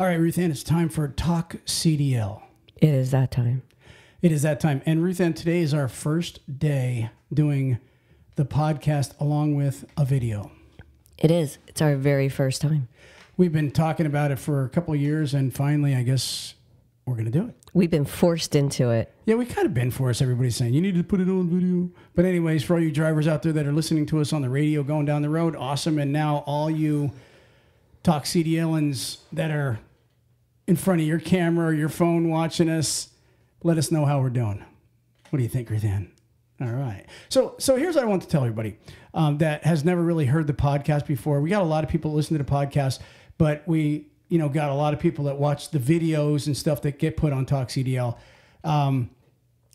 All right, Ruth Ann, it's time for Talk CDL. It is that time. It is that time. And Ruth Ann, today is our first day doing the podcast along with a video. It is. It's our very first time. We've been talking about it for a couple years, and finally, I guess we're going to do it. We've been forced into it. Yeah, we kind of been forced. Everybody's saying you need to put it on video. But anyways, for all you drivers out there that are listening to us on the radio going down the road, awesome. And now all you toxedielans that are in front of your camera or your phone watching us, let us know how we're doing. What do you think, Ruthann? All right. So, so here's what I want to tell everybody um, that has never really heard the podcast before. We got a lot of people listen to the podcast, but we, you know, got a lot of people that watch the videos and stuff that get put on TalkCDL. Um,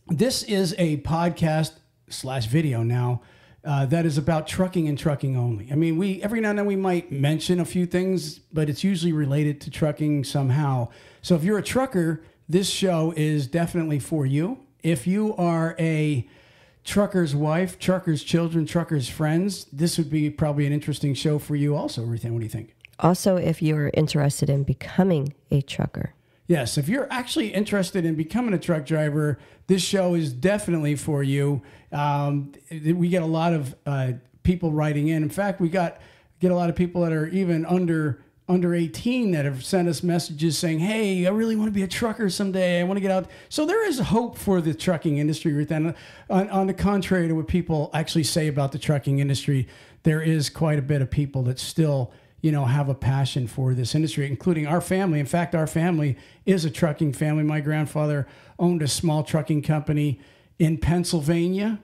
this is a podcast slash video now uh, that is about trucking and trucking only. I mean, we every now and then we might mention a few things, but it's usually related to trucking somehow. So if you're a trucker, this show is definitely for you. If you are a trucker's wife, trucker's children, trucker's friends, this would be probably an interesting show for you also, Ruthann. What do you think? Also, if you're interested in becoming a trucker. Yes, if you're actually interested in becoming a truck driver, this show is definitely for you. Um, we get a lot of uh, people writing in. In fact, we got get a lot of people that are even under under 18 that have sent us messages saying, "Hey, I really want to be a trucker someday. I want to get out." So there is hope for the trucking industry. Right then, uh, on, on the contrary to what people actually say about the trucking industry, there is quite a bit of people that still you know, have a passion for this industry, including our family. In fact, our family is a trucking family. My grandfather owned a small trucking company in Pennsylvania,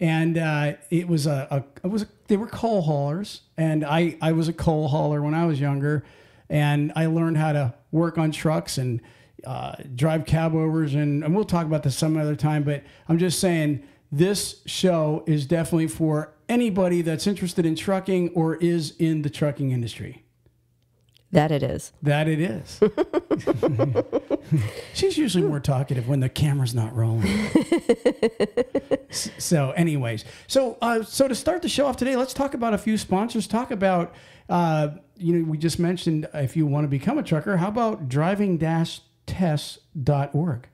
and uh, it was a, a it was a, they were coal haulers, and I I was a coal hauler when I was younger, and I learned how to work on trucks and uh, drive cab overs, and, and we'll talk about this some other time. But I'm just saying this show is definitely for anybody that's interested in trucking or is in the trucking industry. That it is. That it is. She's usually more talkative when the camera's not rolling. so, anyways, so uh, so to start the show off today, let's talk about a few sponsors. Talk about uh, you know we just mentioned if you want to become a trucker, how about driving-tests.org?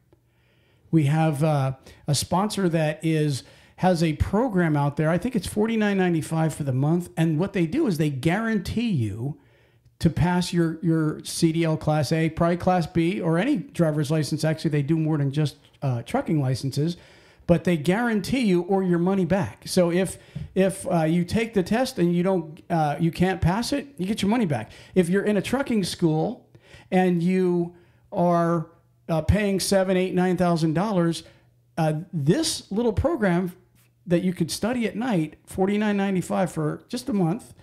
We have uh, a sponsor that is has a program out there. I think it's $49.95 for the month. And what they do is they guarantee you to pass your, your CDL Class A, probably Class B, or any driver's license. Actually, they do more than just uh, trucking licenses, but they guarantee you or your money back. So if if uh, you take the test and you don't uh, you can't pass it, you get your money back. If you're in a trucking school and you are uh, paying seven, eight, nine thousand dollars, uh, this little program that you could study at night, forty nine ninety five for just a month,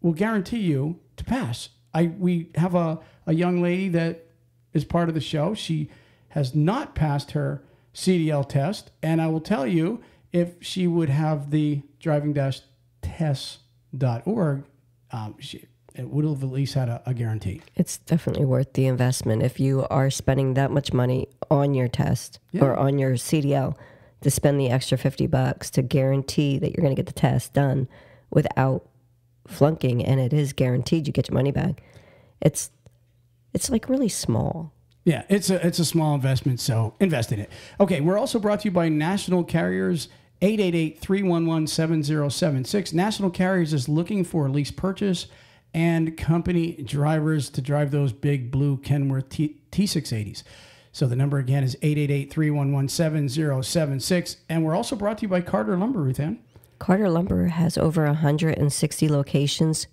will guarantee you to pass. I we have a, a young lady that is part of the show. She has not passed her CDL test, and I will tell you if she would have the driving dash test.org, um, she, it would have at least had a, a, guarantee. It's definitely worth the investment if you are spending that much money on your test yeah. or on your CDL to spend the extra 50 bucks to guarantee that you're going to get the test done without flunking and it is guaranteed you get your money back it's it's like really small yeah it's a it's a small investment so invest in it okay we're also brought to you by national carriers 888-311-7076 national carriers is looking for lease purchase and company drivers to drive those big blue kenworth T- t680s so the number again is 888-311-7076. And we're also brought to you by Carter Lumber, Ruth Ann. Carter Lumber has over 160 locations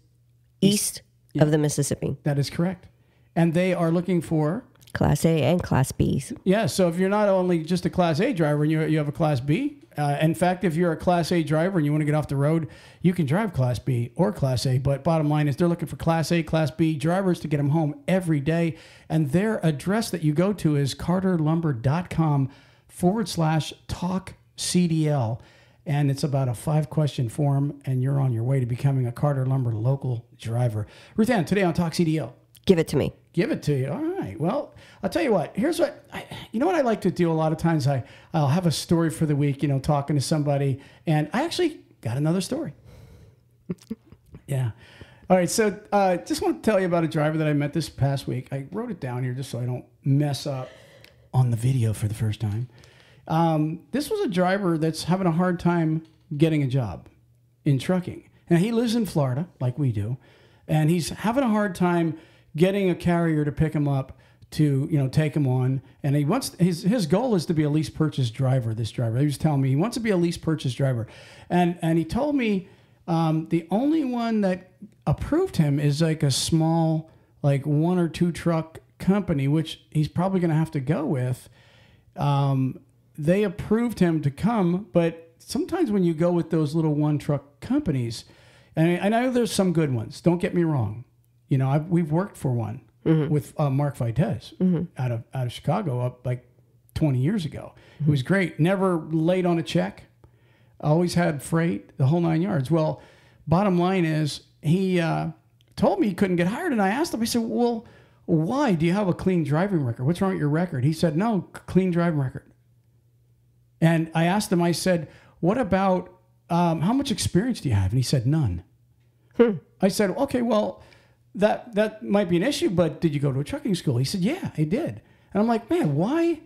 east, east. of the Mississippi. That is correct. And they are looking for Class A and Class Bs. Yeah, so if you're not only just a Class A driver and you, you have a Class B, uh, in fact, if you're a Class A driver and you want to get off the road, you can drive Class B or Class A. But bottom line is they're looking for Class A, Class B drivers to get them home every day. And their address that you go to is carterlumber.com forward slash talk CDL. And it's about a five question form, and you're on your way to becoming a Carter Lumber local driver. Ruth Ann, today on Talk CDL. Give it to me give it to you. All right. Well, I'll tell you what. Here's what I, you know. What I like to do a lot of times, I I'll have a story for the week. You know, talking to somebody, and I actually got another story. yeah. All right. So, uh, just want to tell you about a driver that I met this past week. I wrote it down here just so I don't mess up on the video for the first time. Um, this was a driver that's having a hard time getting a job in trucking. Now he lives in Florida, like we do, and he's having a hard time getting a carrier to pick him up to you know take him on and he wants his his goal is to be a lease purchase driver this driver he was telling me he wants to be a lease purchase driver and and he told me um, the only one that approved him is like a small like one or two truck company which he's probably going to have to go with um, they approved him to come but sometimes when you go with those little one truck companies and I know there's some good ones don't get me wrong you know, I've, we've worked for one mm-hmm. with uh, Mark Vitez mm-hmm. out of out of Chicago up like 20 years ago. Mm-hmm. It was great. Never late on a check. Always had freight, the whole nine yards. Well, bottom line is he uh, told me he couldn't get hired, and I asked him. I said, "Well, why? Do you have a clean driving record? What's wrong with your record?" He said, "No, clean driving record." And I asked him. I said, "What about um, how much experience do you have?" And he said, "None." Hmm. I said, "Okay, well." that that might be an issue, but did you go to a trucking school? He said, Yeah, I did. And I'm like, man, why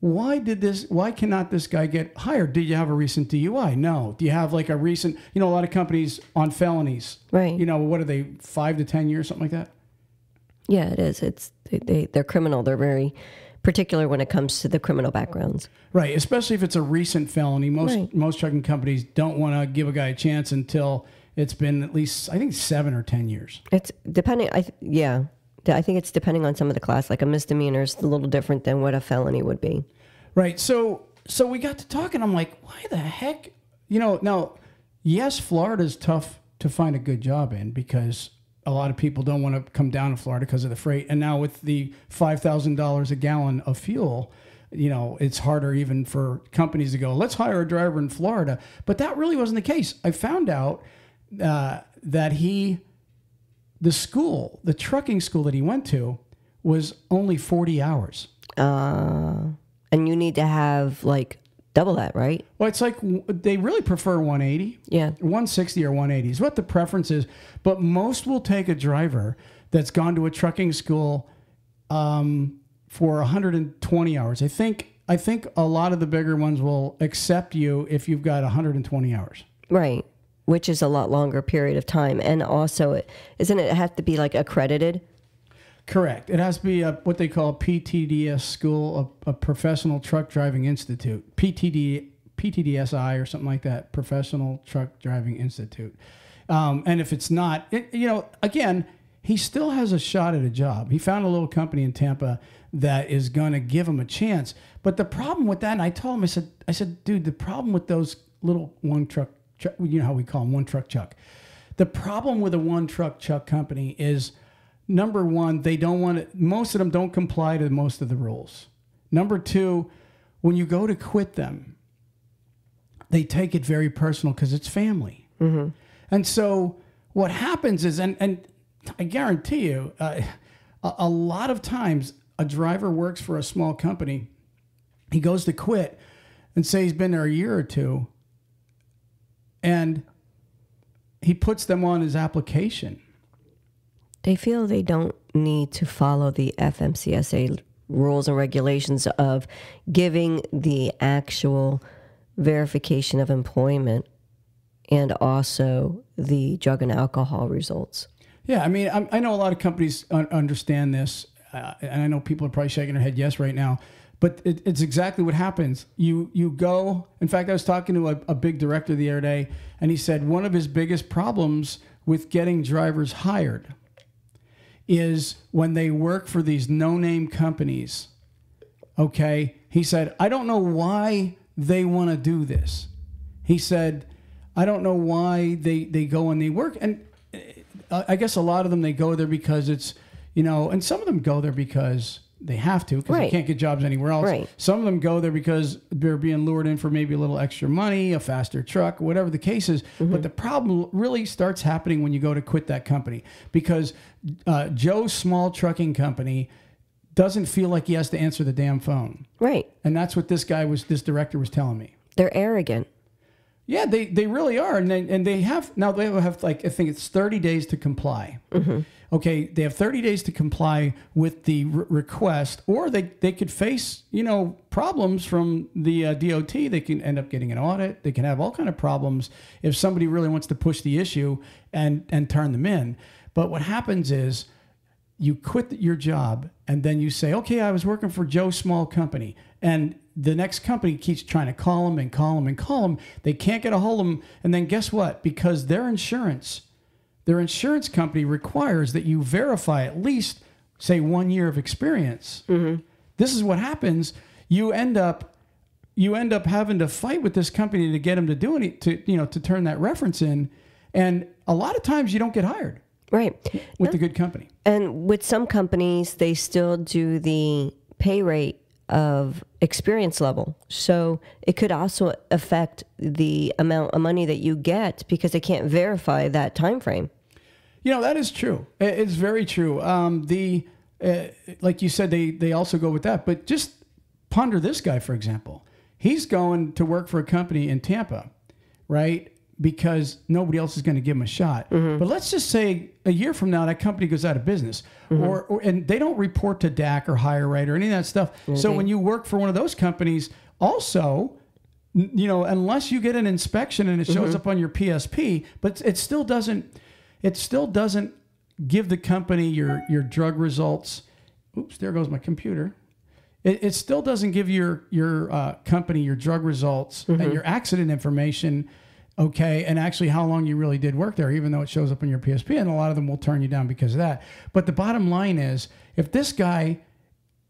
why did this why cannot this guy get hired? Did you have a recent DUI? No. Do you have like a recent you know, a lot of companies on felonies. Right. You know, what are they, five to ten years, something like that? Yeah, it is. It's they, they they're criminal. They're very particular when it comes to the criminal backgrounds. Right, especially if it's a recent felony. Most right. most trucking companies don't want to give a guy a chance until it's been at least I think seven or ten years. It's depending. I yeah, I think it's depending on some of the class. Like a misdemeanor is a little different than what a felony would be. Right. So so we got to talking. I'm like, why the heck? You know, now yes, Florida's tough to find a good job in because a lot of people don't want to come down to Florida because of the freight. And now with the five thousand dollars a gallon of fuel, you know, it's harder even for companies to go, let's hire a driver in Florida. But that really wasn't the case. I found out uh, that he, the school, the trucking school that he went to, was only 40 hours. Uh, and you need to have like double that, right? Well, it's like they really prefer 180. Yeah. 160 or 180 is what the preference is. But most will take a driver that's gone to a trucking school um, for 120 hours. I think I think a lot of the bigger ones will accept you if you've got 120 hours. Right which is a lot longer period of time. And also, it, isn't it have to be like accredited? Correct. It has to be a, what they call PTDS school, a, a professional truck driving institute, PTD, PTDSI or something like that, professional truck driving institute. Um, and if it's not, it, you know, again, he still has a shot at a job. He found a little company in Tampa that is going to give him a chance. But the problem with that, and I told him, I said, I said, dude, the problem with those little one truck you know how we call them one truck chuck. The problem with a one truck chuck company is number one, they don't want to, most of them don't comply to most of the rules. Number two, when you go to quit them, they take it very personal because it's family. Mm-hmm. And so what happens is, and, and I guarantee you, uh, a, a lot of times a driver works for a small company, he goes to quit and say he's been there a year or two and he puts them on his application. They feel they don't need to follow the FMCSA rules and regulations of giving the actual verification of employment and also the drug and alcohol results. Yeah, I mean, i know a lot of companies understand this, uh, and I know people are probably shaking their head yes right now. But it, it's exactly what happens. You you go. In fact, I was talking to a, a big director the other day, and he said one of his biggest problems with getting drivers hired is when they work for these no-name companies. Okay, he said, I don't know why they want to do this. He said, I don't know why they they go and they work. And uh, I guess a lot of them they go there because it's you know, and some of them go there because they have to because right. they can't get jobs anywhere else. Right. Some of them go there because they're being lured in for maybe a little extra money, a faster truck, whatever the case is. Mm-hmm. But the problem really starts happening when you go to quit that company because uh, Joe's small trucking company doesn't feel like he has to answer the damn phone. Right. And that's what this guy was, this director was telling me. They're arrogant. Yeah, they, they really are. And they, and they have, now they have like, I think it's 30 days to comply. Mm-hmm okay, they have 30 days to comply with the re request, or they, they could face, you know, problems from the uh, DOT. They can end up getting an audit. They can have all kind of problems if somebody really wants to push the issue and, and turn them in. But what happens is you quit your job and then you say, okay, I was working for Joe Small Company. And the next company keeps trying to call them and call them and call them. They can't get a hold of them. And then guess what? Because their insurance – their insurance company requires that you verify at least, say, one year of experience. Mm-hmm. This is what happens. You end up you end up having to fight with this company to get them to do any to you know to turn that reference in, and a lot of times you don't get hired. Right. With no. the good company. And with some companies, they still do the pay rate of experience level. So it could also affect the amount of money that you get because they can't verify that time frame. You know that is true. It's very true. Um, the uh, like you said, they they also go with that. But just ponder this guy, for example. He's going to work for a company in Tampa, right? because nobody else is going to give them a shot. Mm-hmm. But let's just say a year from now that company goes out of business, mm-hmm. or, or, and they don't report to DAC or Hire Right or any of that stuff. Mm-hmm. So when you work for one of those companies, also, you know, unless you get an inspection and it shows mm-hmm. up on your PSP, but it still doesn't, it still doesn't give the company your your drug results. Oops, there goes my computer. It, it still doesn't give your your uh, company your drug results and mm-hmm. your accident information okay, and actually how long you really did work there, even though it shows up on your PSP, and a lot of them will turn you down because of that. But the bottom line is, if this guy,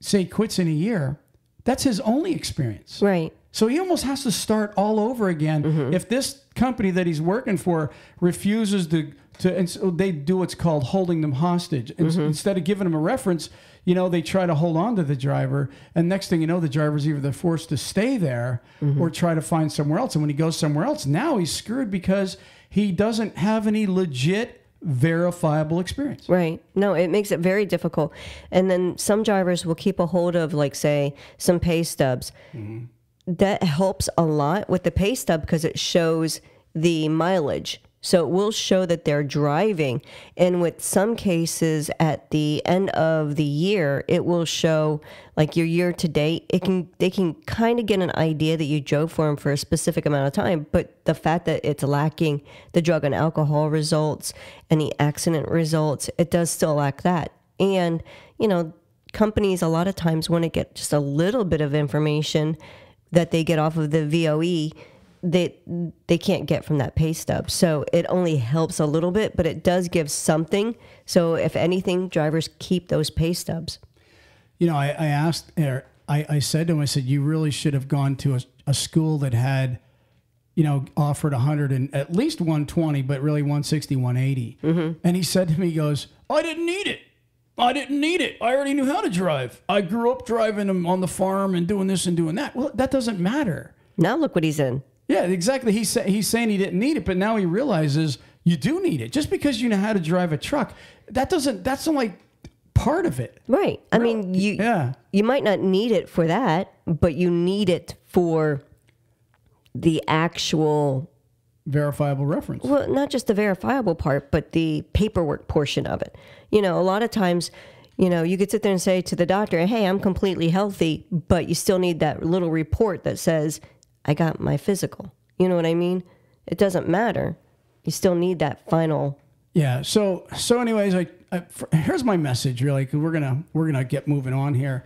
say, quits in a year, that's his only experience. Right. So he almost has to start all over again mm-hmm. if this company that he's working for refuses to to and so they do what's called holding them hostage mm-hmm. instead of giving them a reference you know, they try to hold on to the driver. And next thing you know, the driver's either forced to stay there mm-hmm. or try to find somewhere else. And when he goes somewhere else, now he's screwed because he doesn't have any legit verifiable experience. Right. No, it makes it very difficult. And then some drivers will keep a hold of, like, say, some pay stubs. Mm-hmm. That helps a lot with the pay stub because it shows the mileage. So it will show that they're driving. And with some cases at the end of the year, it will show like your year to date. It can they can kind of get an idea that you drove for them for a specific amount of time, but the fact that it's lacking the drug and alcohol results and the accident results, it does still lack that. And, you know, companies a lot of times want to get just a little bit of information that they get off of the VOE they they can't get from that pay stub. So it only helps a little bit, but it does give something. So if anything, drivers keep those pay stubs. You know, I, I asked or er, I, I said to him, I said, you really should have gone to a, a school that had, you know, offered 100 and at least 120, but really 160, 180. Mm-hmm. And he said to me, he goes, I didn't need it. I didn't need it. I already knew how to drive. I grew up driving on the farm and doing this and doing that. Well, that doesn't matter. Now look what he's in. Yeah, exactly. He's sa- he's saying he didn't need it, but now he realizes you do need it. Just because you know how to drive a truck, that doesn't that's not like part of it. Right. I really? mean, you yeah. you might not need it for that, but you need it for the actual verifiable reference. Well, not just the verifiable part, but the paperwork portion of it. You know, a lot of times, you know, you could sit there and say to the doctor, "Hey, I'm completely healthy," but you still need that little report that says I got my physical. You know what I mean? It doesn't matter. You still need that final. Yeah. So so anyways, like here's my message. Really, we're gonna we're gonna get moving on here.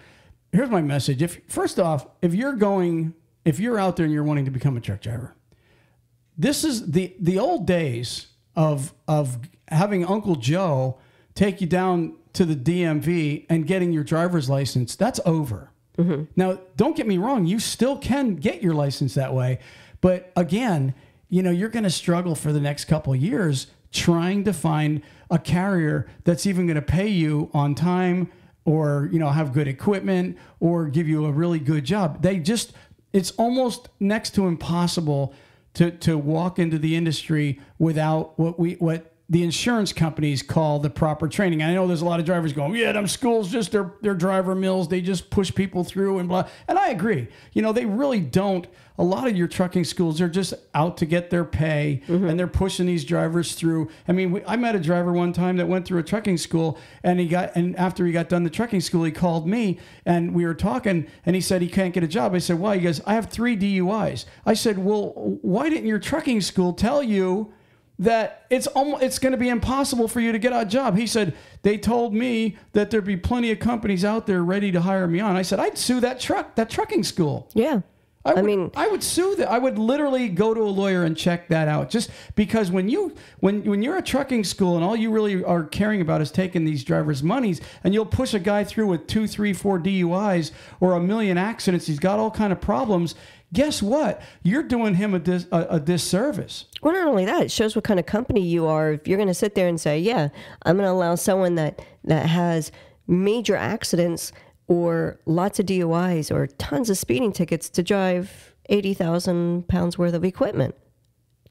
Here's my message. If first off, if you're going, if you're out there and you're wanting to become a truck driver, this is the the old days of of having Uncle Joe take you down to the DMV and getting your driver's license. That's over. Mm-hmm. Now, don't get me wrong, you still can get your license that way. But again, you know, you're going to struggle for the next couple years trying to find a carrier that's even going to pay you on time or, you know, have good equipment or give you a really good job. They just, it's almost next to impossible to, to walk into the industry without what we, what the insurance companies call the proper training. I know there's a lot of drivers going, yeah, them schools just they're driver mills. They just push people through and blah. And I agree. You know, they really don't. A lot of your trucking schools are just out to get their pay, mm-hmm. and they're pushing these drivers through. I mean, we, I met a driver one time that went through a trucking school, and he got and after he got done the trucking school, he called me, and we were talking, and he said he can't get a job. I said, why? He goes, I have three DUIs. I said, well, why didn't your trucking school tell you? that it's almost it's going to be impossible for you to get a job. He said they told me that there'd be plenty of companies out there ready to hire me on. I said I'd sue that truck that trucking school. Yeah. I, would, I mean, I would sue that. I would literally go to a lawyer and check that out. Just because when you when when you're a trucking school and all you really are caring about is taking these drivers' monies, and you'll push a guy through with two, three, four DUIs or a million accidents. He's got all kind of problems guess what? You're doing him a, dis, a, a disservice. Well, not only that, it shows what kind of company you are. If you're going to sit there and say, "Yeah, I'm going to allow someone that that has major accidents or lots of DUIs or tons of speeding tickets to drive eighty thousand pounds worth of equipment,"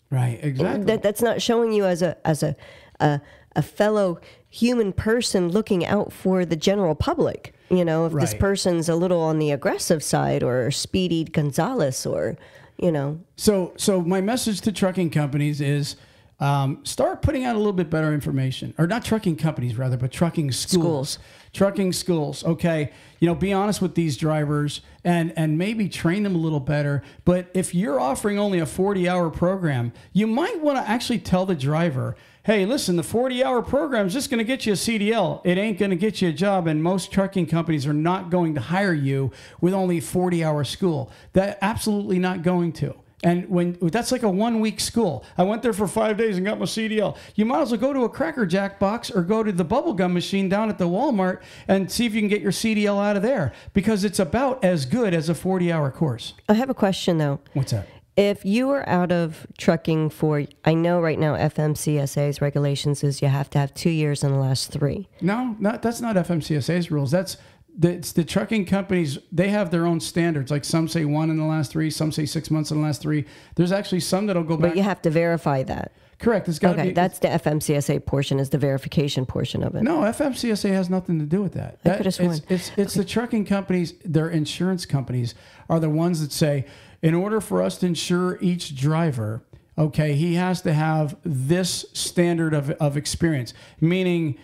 right? Exactly. That, that's not showing you as a as a, a a fellow human person looking out for the general public. You know, if right. this person's a little on the aggressive side or Speedy Gonzalez or, you know. So, so my message to trucking companies is um, start putting out a little bit better information, or not trucking companies rather, but trucking schools. schools trucking schools. Okay, you know, be honest with these drivers and and maybe train them a little better. But if you're offering only a 40-hour program, you might want to actually tell the driver, hey, listen, the 40 hour program is just going to get you a CDL. It ain't going to get you a job. And most trucking companies are not going to hire you with only 40 hour school. That absolutely not going to. And when that's like a one week school, I went there for five days and got my CDL. You might as well go to a Cracker Jack box or go to the bubblegum machine down at the Walmart and see if you can get your CDL out of there because it's about as good as a 40 hour course. I have a question though. What's that? If you are out of trucking for, I know right now FMCSA's regulations is you have to have two years in the last three. No, not, that's not FMCSA's rules. That's it's the trucking companies they have their own standards like some say one in the last three some say six months in the last three there's actually some that'll go back but you have to verify that correct it's got okay be, that's the fmcsa portion is the verification portion of it no fmcsa has nothing to do with that, I that it's, it's, it's, it's okay. the trucking companies their insurance companies are the ones that say in order for us to insure each driver okay he has to have this standard of, of experience meaning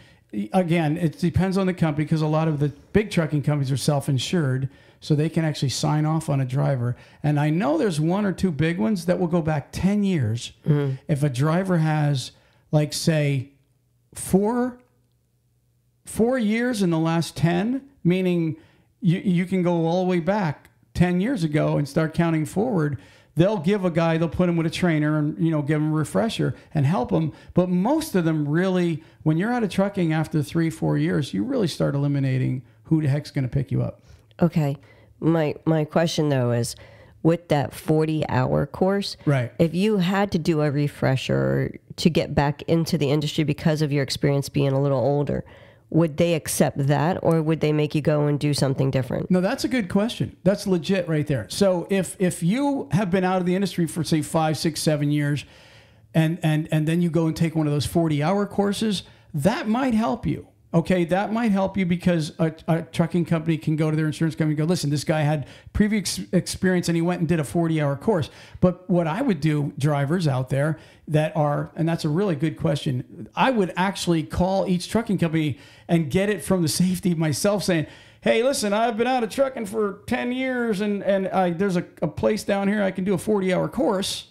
again, it depends on the company because a lot of the big trucking companies are self-insured, so they can actually sign off on a driver. And I know there's one or two big ones that will go back 10 years. Mm-hmm. If a driver has, like, say, four four years in the last 10, meaning you, you can go all the way back 10 years ago and start counting forward they'll give a guy, they'll put him with a trainer and, you know, give him a refresher and help him. But most of them really, when you're out of trucking after three, four years, you really start eliminating who the heck's going to pick you up. Okay. My, my question though is with that 40 hour course, right. if you had to do a refresher to get back into the industry because of your experience being a little older, would they accept that or would they make you go and do something different no that's a good question that's legit right there so if if you have been out of the industry for say five six seven years and and and then you go and take one of those 40 hour courses that might help you Okay, that might help you because a, a, trucking company can go to their insurance company and go, listen, this guy had previous experience and he went and did a 40 hour course. But what I would do, drivers out there that are, and that's a really good question, I would actually call each trucking company and get it from the safety myself saying, hey, listen, I've been out of trucking for 10 years and, and I, there's a, a place down here I can do a 40 hour course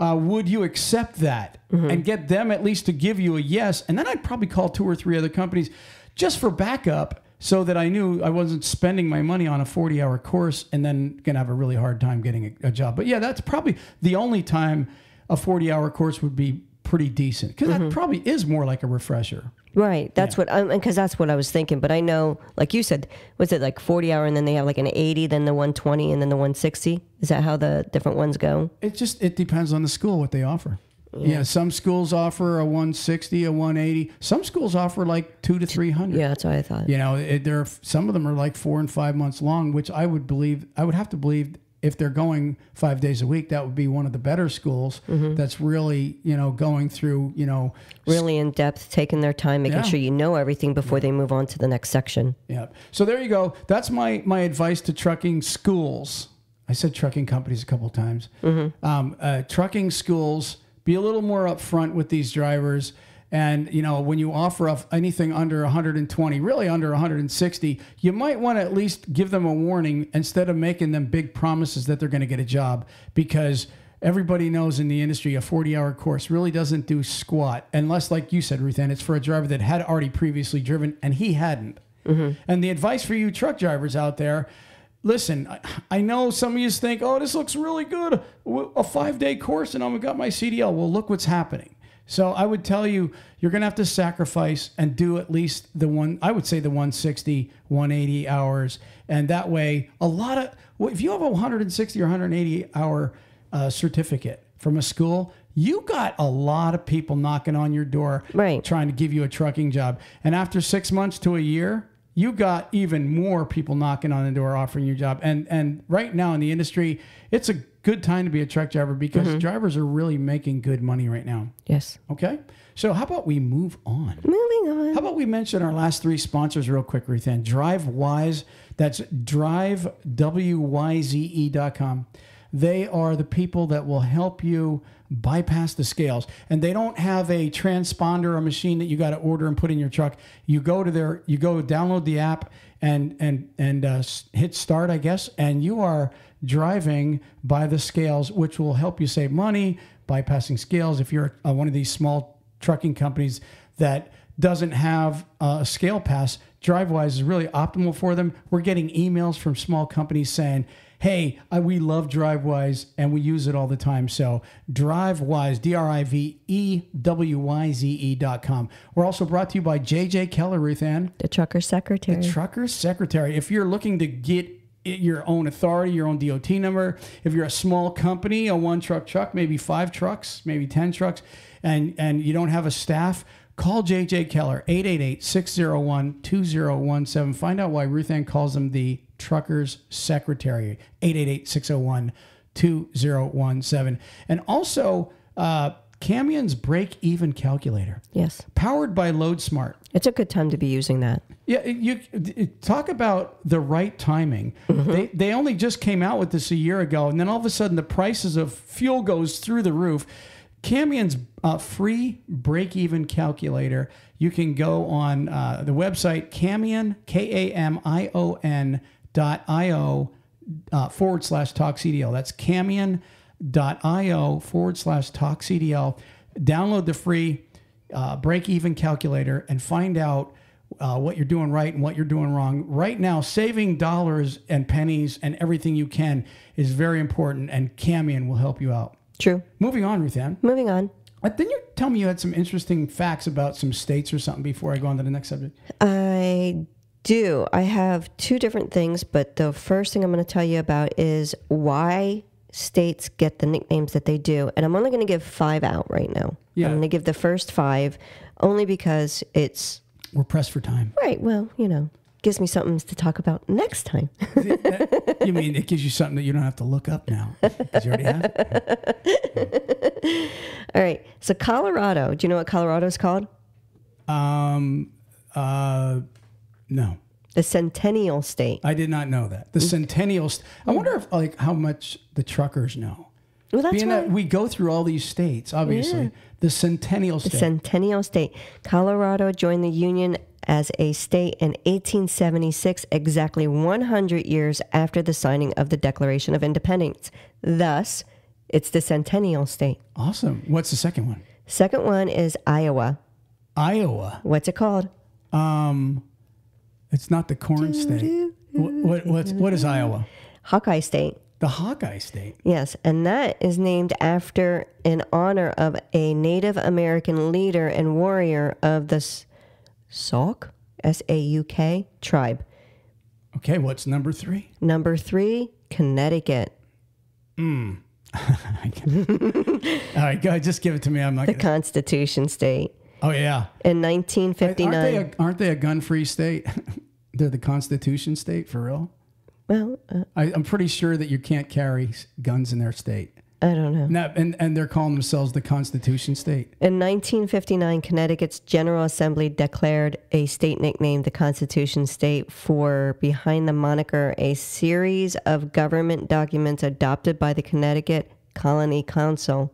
uh, would you accept that mm-hmm. and get them at least to give you a yes? And then I'd probably call two or three other companies just for backup so that I knew I wasn't spending my money on a 40 hour course and then going to have a really hard time getting a, a, job. But yeah, that's probably the only time a 40 hour course would be pretty decent because mm-hmm. that probably is more like a refresher. Right. That's yeah. what, because um, that's what I was thinking. But I know, like you said, was it like 40 hour and then they have like an 80, then the 120, and then the 160? Is that how the different ones go? It just, it depends on the school, what they offer. Yeah. yeah. some schools offer a 160, a 180. Some schools offer like two to 300. Yeah, that's what I thought. You know, it, there are, some of them are like four and five months long, which I would believe, I would have to believe if they're going five days a week, that would be one of the better schools mm-hmm. that's really, you know, going through, you know, really in depth, taking their time, making yeah. sure you know everything before yeah. they move on to the next section. Yeah. So there you go. That's my my advice to trucking schools. I said trucking companies a couple times. Mm-hmm. Um, uh, trucking schools, be a little more upfront with these drivers and you know, when you offer up anything under 120, really under 160, you might want to at least give them a warning instead of making them big promises that they're going to get a job because everybody knows in the industry a 40 hour course really doesn't do squat unless like you said Ruth it's for a driver that had already previously driven and he hadn't mm-hmm. and the advice for you truck drivers out there listen I, know some of you think oh this looks really good a five day course and I've got my CDL well look what's happening so I would tell you, you're going to have to sacrifice and do at least the one, I would say the 160, 180 hours. And that way, a lot of, if you have a 160 or 180 hour uh, certificate from a school, you got a lot of people knocking on your door right. trying to give you a trucking job. And after six months to a year, you got even more people knocking on the door offering you a job. And and right now in the industry, it's a good time to be a truck driver because mm -hmm. drivers are really making good money right now. Yes. Okay. So how about we move on? Moving on. How about we mention our last three sponsors real quick, Ruth Ann? Drive Wise. That's drive w y z e dot com. They are the people that will help you bypass the scales and they don't have a transponder or machine that you got to order and put in your truck you go to their you go download the app and and and uh, hit start, I guess, and you are driving by the scales, which will help you save money bypassing scales. If you're uh, one of these small trucking companies that doesn't have uh, a scale pass, DriveWise is really optimal for them. We're getting emails from small companies saying, hey, I, we love DriveWise and we use it all the time. So DriveWise, D-R-I-V-E-W-Y-Z-E dot com. We're also brought to you by J.J. Keller, Ruth Ann. The Trucker Secretary. The Trucker Secretary. If you're looking to get your own authority, your own DOT number. If you're a small company, a one truck truck, maybe five trucks, maybe 10 trucks, and, and you don't have a staff, call JJ Keller, 888 601 2017. Find out why Ruth Ann calls them the Truckers Secretary, 888 601 2017. And also, uh, Camion's break even calculator. Yes. Powered by LoadSmart. It's a good time to be using that. Yeah, you talk about the right timing. Mm-hmm. They, they only just came out with this a year ago, and then all of a sudden the prices of fuel goes through the roof. Camion's uh, free break even calculator. You can go on uh, the website Camion, K A M I O N dot I O uh, forward slash talk CDL. That's camion.io forward slash talk CDL. Download the free uh, break even calculator and find out. Uh, what you're doing right and what you're doing wrong. Right now, saving dollars and pennies and everything you can is very important, and Camion will help you out. True. Moving on, Ruth Ann. Moving on. Didn't uh, you tell me you had some interesting facts about some states or something before I go on to the next subject? I do. I have two different things, but the first thing I'm going to tell you about is why states get the nicknames that they do. And I'm only going to give five out right now. Yeah. I'm going to give the first five only because it's. We're pressed for time. Right. Well, you know gives me something to talk about next time. you mean it gives you something that you don't have to look up now? Because you already have it. All right. So Colorado. Do you know what Colorado is called? Um. Uh. No. The Centennial State. I did not know that. The mm. Centennial. St I mm. wonder if like how much the truckers know. Well, that's Being why. we go through all these states, obviously. Yeah. The Centennial State. The Centennial State. Colorado joined the Union as a state in 1876, exactly 100 years after the signing of the Declaration of Independence. Thus, it's the Centennial State. Awesome. What's the second one? Second one is Iowa. Iowa. What's it called? Um, it's not the corn state. What, what, what is Iowa? Hawkeye State. The Hawkeye State. Yes, and that is named after in honor of a Native American leader and warrior of the Sauk, S A U K tribe. Okay, what's number three? Number three, Connecticut. Mm. All right, go ahead, just give it to me. I'm not the Constitution State. Oh yeah. In 1959, aren't they a, aren't they a gun-free state? They're the Constitution State for real. Well, uh, I, am pretty sure that you can't carry guns in their state. I don't know. Now, and, and they're calling themselves the Constitution State. In 1959, Connecticut's General Assembly declared a state nicknamed the Constitution State for, behind the moniker, a series of government documents adopted by the Connecticut Colony Council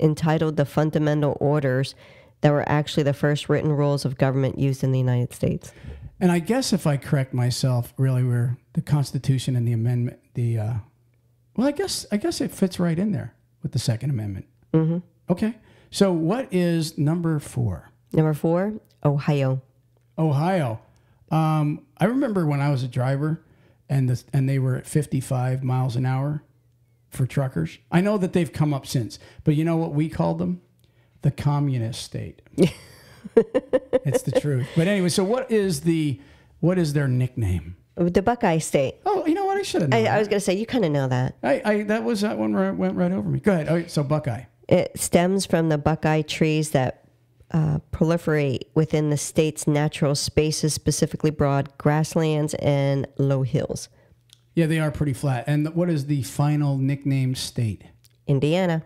entitled the Fundamental Orders that were actually the first written rules of government used in the United States. And I guess if I correct myself, really, we're the Constitution and the amendment. The uh, well, I guess I guess it fits right in there with the Second Amendment. Mm -hmm. Okay. So what is number four? Number four, Ohio. Ohio. Um, I remember when I was a driver, and the, and they were at 55 miles an hour for truckers. I know that they've come up since, but you know what we called them? The communist state. it's the truth. But anyway, so what is the what is their nickname? The Buckeye State. Oh, you know what? I should have. I, I, was going to say you kind of know that. I, I that was that one right, went right over me. Go ahead. All oh, right. so Buckeye. It stems from the Buckeye trees that uh, proliferate within the state's natural spaces, specifically broad grasslands and low hills. Yeah, they are pretty flat. And what is the final nickname state? Indiana.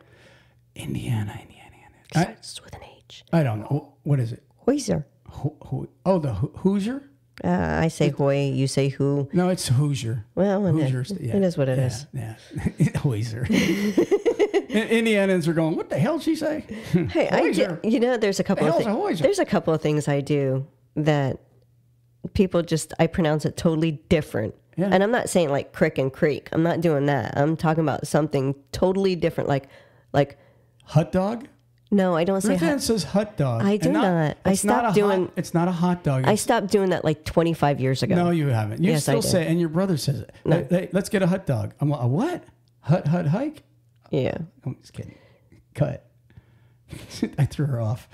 Indiana, Indiana, Indiana. Starts with an A language. I don't know. What is it? Hoosier. Ho, ho, oh, the ho, Hoosier? Uh, I say Hoy, you say who. No, it's Hoosier. Well, Hoosier. it, yeah, it is what it yeah, is. yeah, Hoosier. Indianans are going. What the hell did she say? hey, I do, you know, there's a couple. The of thi- there's a couple of things I do that people just I pronounce it totally different. Yeah. And I'm not saying like crick and creek. I'm not doing that. I'm talking about something totally different, like like hot dog. No, I don't say. Ruth hot. says hot dog. I do not. I stopped not doing. Hot, it's not a hot dog. I stopped doing that like 25 years ago. No, you haven't. You Yes, I still did. say, and your brother says it. No. Hey, hey, let's get a hot dog. I'm like, a what? Hut, hut, hike? Yeah. I'm just kidding. Cut. I threw her off.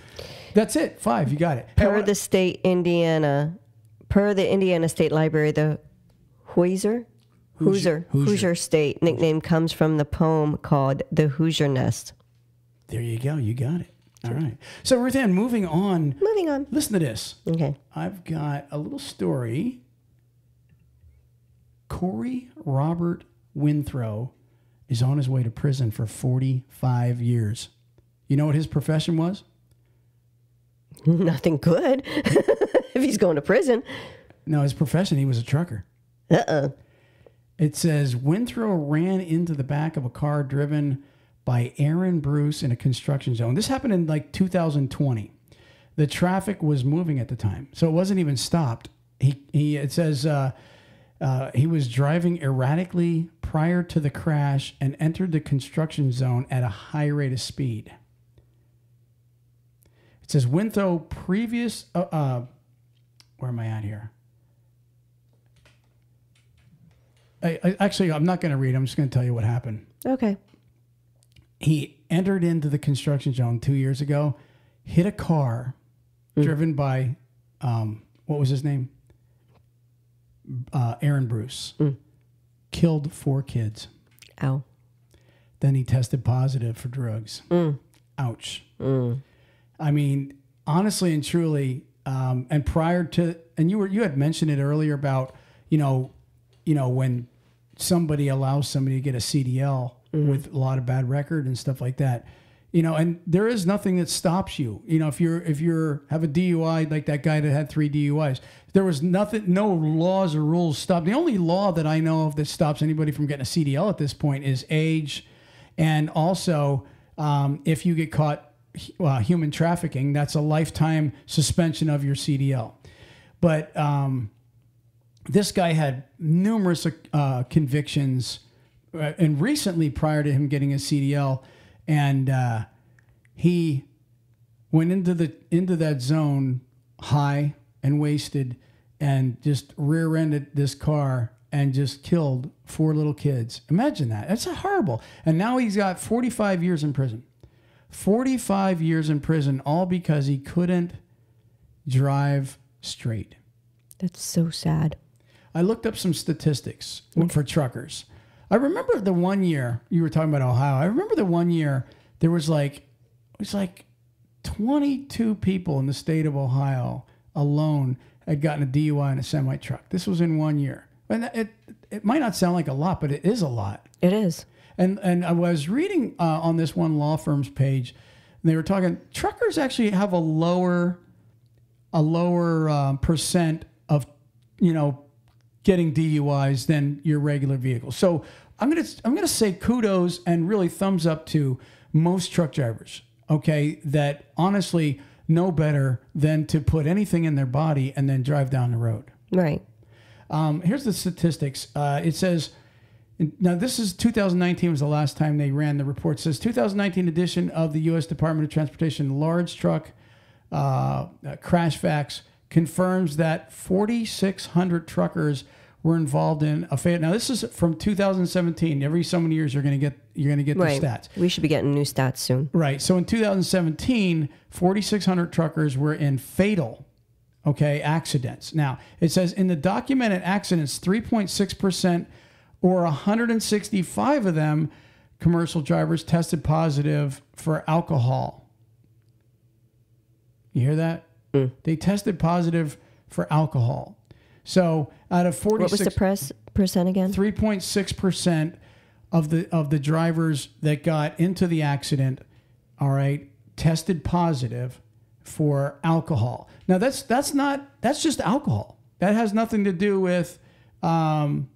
That's it. Five. You got it. Per the state Indiana, per the Indiana State Library, the Hoosier, Hoosier, Hoosier. Hoosier State nickname comes from the poem called "The Hoosier Nest." There you go. You got it. All right. So Ruthann, moving on. Moving on. Listen to this. Okay. I've got a little story. Corey Robert Winthrow is on his way to prison for 45 years. You know what his profession was? Nothing good if he's going to prison. No, his profession, he was a trucker. Uh uh It says Winthrow ran into the back of a car driven by Aaron Bruce in a construction zone. This happened in like 2020. The traffic was moving at the time, so it wasn't even stopped. He, he it says uh, uh, he was driving erratically prior to the crash and entered the construction zone at a high rate of speed. It says Wintho previous. Uh, uh where am I at here? I, I, actually, I'm not going to read. I'm just going to tell you what happened. Okay. He entered into the construction zone two years ago, hit a car mm. driven by, um, what was his name? Uh, Aaron Bruce. Mm. Killed four kids. Ow. Then he tested positive for drugs. Mm. Ouch. Hmm. I mean, honestly and truly, um, and prior to, and you were you had mentioned it earlier about you know, you know when somebody allows somebody to get a CDL mm-hmm. with a lot of bad record and stuff like that. You know, and there is nothing that stops you. You know, if you're if you're have a DUI like that guy that had three DUIs, there was nothing, no laws or rules stop. The only law that I know of that stops anybody from getting a CDL at this point is age, and also um, if you get caught uh, human trafficking, that's a lifetime suspension of your CDL. But um, this guy had numerous uh, convictions uh, and recently prior to him getting his CDL, and uh, he went into the into that zone high and wasted, and just rear-ended this car and just killed four little kids. Imagine that. That's horrible. And now he's got 45 years in prison. 45 years in prison, all because he couldn't drive straight. That's so sad. I looked up some statistics okay. for truckers. I remember the one year you were talking about Ohio. I remember the one year there was like it was like 22 people in the state of Ohio alone had gotten a DUI in a semi truck. This was in one year, and it it might not sound like a lot, but it is a lot. It is. And and I was reading uh, on this one law firm's page, they were talking truckers actually have a lower a lower um, percent of you know getting DUIs than your regular vehicle. So I'm gonna I'm gonna say kudos and really thumbs up to most truck drivers. Okay, that honestly know better than to put anything in their body and then drive down the road. Right. Um, here's the statistics. Uh, it says. Now, this is 2019 was the last time they ran the report. It says 2019 edition of the U.S. Department of Transportation large truck uh, uh crash facts confirms that 4,600 truckers were involved in a fail. Now this is from 2017. Every so many years you're going to get you're going to get right. the stats. We should be getting new stats soon. Right. So in 2017, 4,600 truckers were in fatal, okay, accidents. Now it says in the documented accidents, 3.6 percent or 165 of them commercial drivers tested positive for alcohol. You hear that? Mm. They tested positive for alcohol. So out of 46 What was the press percent again? 3.6% of the of the drivers that got into the accident, all right, tested positive for alcohol. Now that's that's not that's just alcohol. That has nothing to do with um,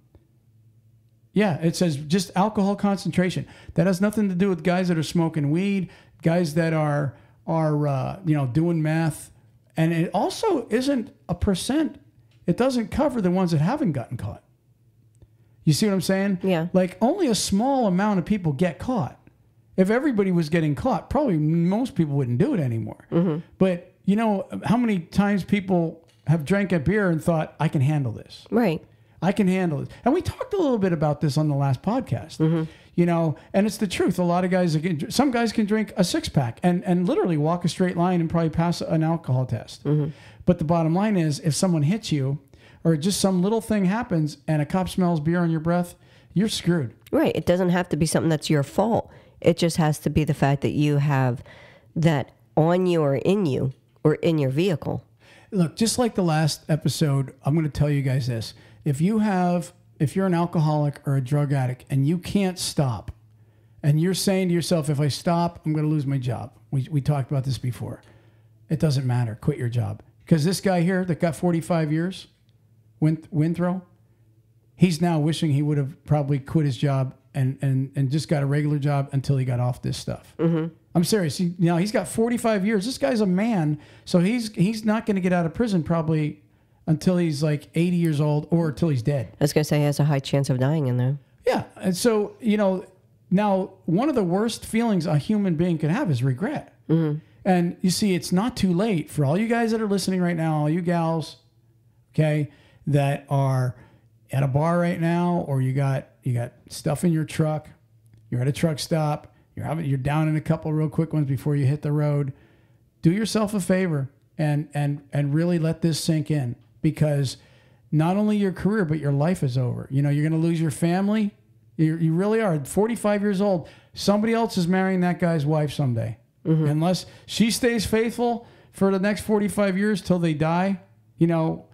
yeah, it says just alcohol concentration. That has nothing to do with guys that are smoking weed, guys that are are uh, you know doing math, and it also isn't a percent it doesn't cover the ones that haven't gotten caught. You see what I'm saying? Yeah. Like only a small amount of people get caught. If everybody was getting caught, probably most people wouldn't do it anymore. Mm-hmm. But you know how many times people have drank a beer and thought, "I can handle this." Right. I can handle it. And we talked a little bit about this on the last podcast. Mm-hmm. You know, and it's the truth. A lot of guys, can, some guys can drink a six pack and, and literally walk a straight line and probably pass an alcohol test. Mm-hmm. But the bottom line is if someone hits you or just some little thing happens and a cop smells beer on your breath, you're screwed. Right. It doesn't have to be something that's your fault. It just has to be the fact that you have that on you or in you or in your vehicle. Look, just like the last episode, I'm going to tell you guys this if you have if you're an alcoholic or a drug addict and you can't stop and you're saying to yourself if i stop i'm going to lose my job we, we talked about this before it doesn't matter quit your job because this guy here that got 45 years Winth- winthrow he's now wishing he would have probably quit his job and, and, and just got a regular job until he got off this stuff mm-hmm. i'm serious he, now he's got 45 years this guy's a man so he's he's not going to get out of prison probably until he's like 80 years old or until he's dead. I was going to say he has a high chance of dying in there. Yeah. And so, you know, now one of the worst feelings a human being could have is regret. Mm-hmm. And you see, it's not too late for all you guys that are listening right now, all you gals, okay, that are at a bar right now, or you got you got stuff in your truck, you're at a truck stop, you're having you're down in a couple real quick ones before you hit the road. Do yourself a favor and and and really let this sink in because not only your career but your life is over. You know, you're going to lose your family. You're, you really are. 45 years old. Somebody else is marrying that guy's wife someday, mm-hmm. unless she stays faithful for the next 45 years till they die. You know,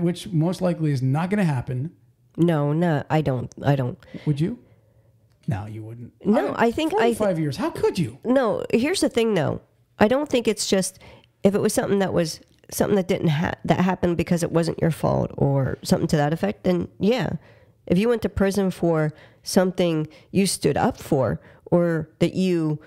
which most likely is not going to happen. No, no, I don't. I don't. Would you? No, you wouldn't. No, I, I think I five th- years. How could you? No, here's the thing, though. I don't think it's just if it was something that was something that didn't ha- that happened because it wasn't your fault or something to that effect, then yeah, if you went to prison for something you stood up for or that you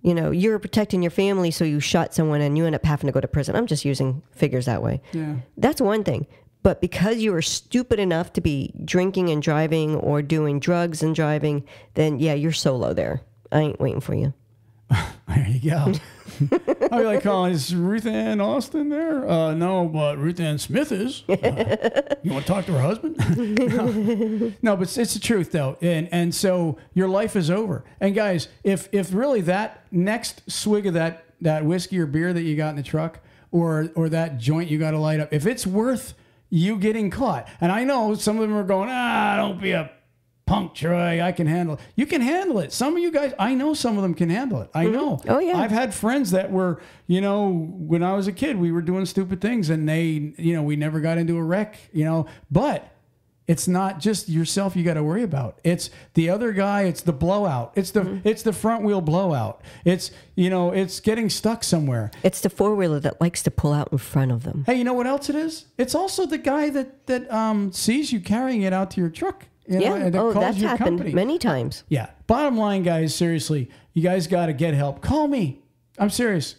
you know you're protecting your family so you shot someone and you end up having to go to prison i'm just using figures that way yeah. that's one thing but because you were stupid enough to be drinking and driving or doing drugs and driving then yeah you're solo there i ain't waiting for you there you go. I'll be like, Colin, is Ruth Ann Austin there? Uh, no, but Ruth Ann Smith is. Uh, you want to talk to her husband? no. no, but it's, it's the truth though, and and so your life is over. And guys, if if really that next swig of that that whiskey or beer that you got in the truck, or or that joint you got to light up, if it's worth you getting caught, and I know some of them are going, ah, don't be a Punk Troy, I can handle it. You can handle it. Some of you guys, I know some of them can handle it. I mm-hmm. know. Oh, yeah. I've had friends that were, you know, when I was a kid, we were doing stupid things and they, you know, we never got into a wreck, you know, but it's not just yourself you got to worry about. It's the other guy. It's the blowout. It's the mm-hmm. it's the front wheel blowout. It's you know it's getting stuck somewhere. It's the four wheeler that likes to pull out in front of them. Hey, you know what else it is? It's also the guy that that um, sees you carrying it out to your truck you know, yeah. oh, that's happened company. many times. Yeah. Bottom line, guys, seriously, you guys got to get help. Call me. I'm serious.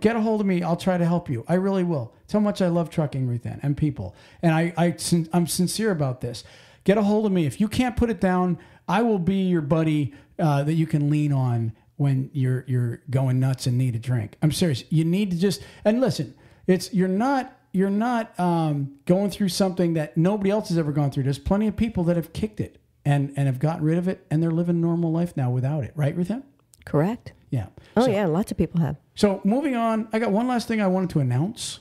get a hold of me. I'll try to help you. I really will. It's how much I love trucking, Ruthann, and people. And I, I, I'm sincere about this. Get a hold of me. If you can't put it down, I will be your buddy uh, that you can lean on when you're you're going nuts and need a drink. I'm serious. You need to just and listen. It's you're not you're not um, going through something that nobody else has ever gone through. There's plenty of people that have kicked it and and have gotten rid of it, and they're living normal life now without it. Right, Ruthann? Correct. Yeah. Oh so, yeah, lots of people have. So moving on, I got one last thing I wanted to announce.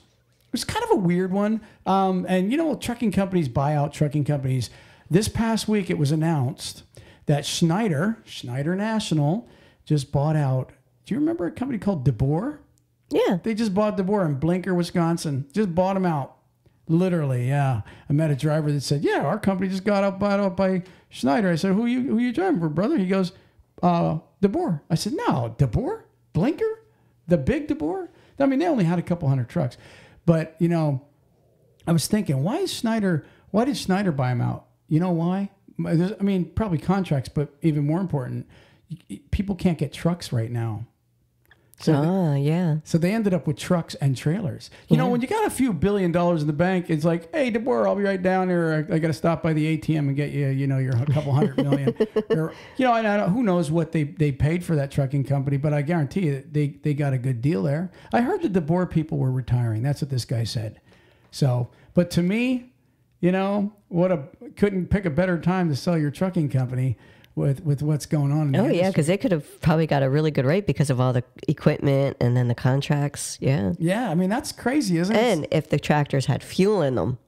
It was kind of a weird one, um, and you know, trucking companies buy out trucking companies. This past week, it was announced that Schneider Schneider National just bought out. Do you remember a company called DeBoer? Yeah. They just bought DeBoer in Blinker, Wisconsin. Just bought them out. Literally, yeah. I met a driver that said, "Yeah, our company just got up bought up by Schneider." I said, "Who you who you driving for, brother?" He goes, "Uh, DeBoer." I said, "No, DeBoer, Blinker, the big DeBoer." I mean, they only had a couple hundred trucks, but you know, I was thinking, why is Schneider? Why did Schneider buy him out? You know why? I mean, probably contracts, but even more important, people can't get trucks right now. So ah, they, yeah. So they ended up with trucks and trailers. You yeah. know, when you got a few billion dollars in the bank, it's like, hey, DeBoer, I'll be right down here. I, I got to stop by the ATM and get you, you know, your couple hundred million. or, you know, and I don't, who knows what they, they paid for that trucking company, but I guarantee you they, they got a good deal there. I heard that the DeBoer people were retiring. That's what this guy said. So, but to me, you know, what a couldn't pick a better time to sell your trucking company with with what's going on. oh yeah, because they could have probably got a really good rate because of all the equipment and then the contracts. Yeah. Yeah, I mean that's crazy, isn't and it? And if the tractors had fuel in them.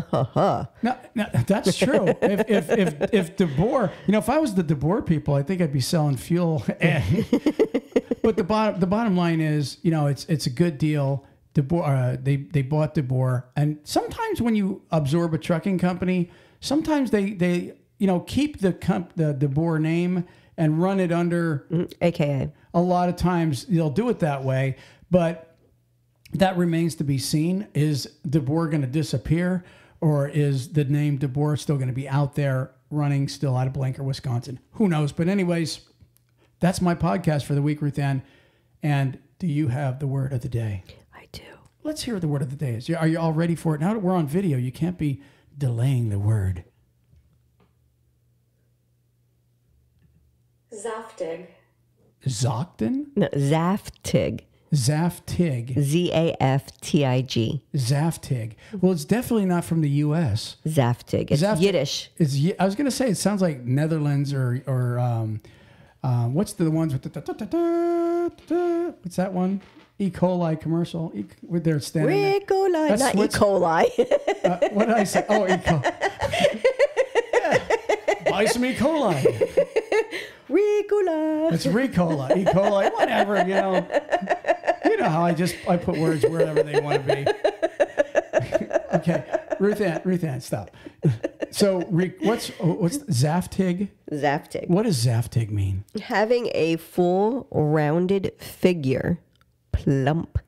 no, no, that's true. if, if, if, if DeBoer, you know, if I was the DeBoer people, I think I'd be selling fuel. but the bottom, the bottom line is, you know, it's, it's a good deal. DeBoer, uh, they, they bought DeBoer. And sometimes when you absorb a trucking company, sometimes they, they you know, keep the comp, the, Boer name and run it under AKA. Mm-hmm. A lot of times they'll do it that way, but that remains to be seen. Is De Boer going to disappear, or is the name De Boer still going to be out there running still out of Blanker, Wisconsin? Who knows? But anyways, that's my podcast for the week, Ruth And do you have the word of the day? I do. Let's hear the word of the day. Is. Are you all ready for it? Now that we're on video, you can't be delaying the word. Zaftig. Zoftig? No, Zaftig. Zaftig. Z A F T I G. Zaftig. Well, it's definitely not from the U.S. Zaftig. It's Zaftig. Yiddish. It's, I was going to say it sounds like Netherlands or or um, uh, what's the ones with the da, da, da, what's that one? E. coli commercial. E. Where they standing. E. coli, That's not E. coli. uh, what did I say? Oh, E. coli. yeah. Buy some E. coli. Ricola. It's Ricola, E. coli, whatever, you know. You know how I just I put words wherever they want to be. okay, Ruth Ann, Ruth Ann, stop. So, what's oh, what's Zaftig? Zaftig. What does Zaftig mean? Having a full, rounded figure, plump,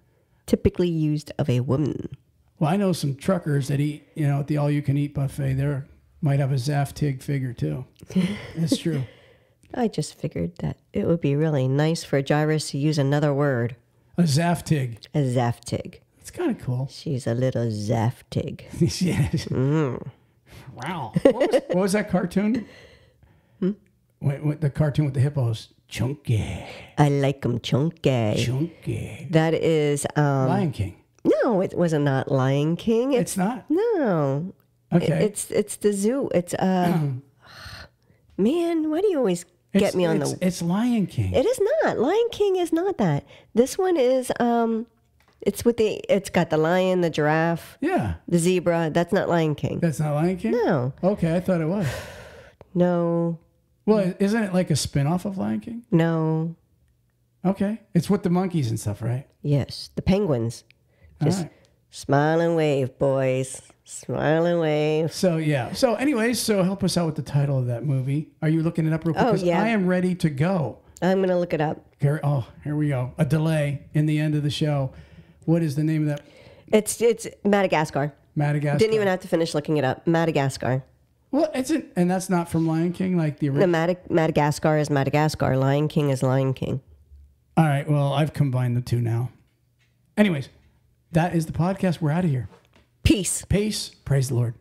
typically used of a woman. Well, I know some truckers that eat, you know, at the all-you-can-eat buffet. They might have a Zaftig figure too. That's true. I just figured that it would be really nice for Jairus to use another word. A zaftig. A zaftig. It's kind of cool. She's a little zaftig. yes. Mm. Wow. What was, what was, that cartoon? Hmm? Wait, wait, the cartoon with the hippos. Chunky. I like them chunky. Chunky. That is um, Lion King. No, it was not Lion King. It's, it's not. No. Okay. It, it's it's the zoo. It's uh, man. Why do you always get me on it's, the. It's Lion King. It is not. Lion King is not that. This one is. um It's with the. It's got the lion, the giraffe. Yeah. The zebra. That's not Lion King. That's not Lion King. No. Okay, I thought it was. no. Well, isn't it like a spin-off of Lion King? No. Okay, it's with the monkeys and stuff, right? Yes, the penguins. Just, Smile and wave, boys. Smile and wave. So yeah. So anyways, so help us out with the title of that movie. Are you looking it up real oh, quick? Oh, yeah. I am ready to go. I'm gonna look it up. Here, oh, here we go. A delay in the end of the show. What is the name of that? It's it's Madagascar. Madagascar. Didn't even have to finish looking it up. Madagascar. Well, it's an, and that's not from Lion King, like the original. No, Madag- Madagascar is Madagascar. Lion King is Lion King. All right. Well, I've combined the two now. Anyways, that is the podcast. We're out of here. Peace. Peace. Praise the Lord.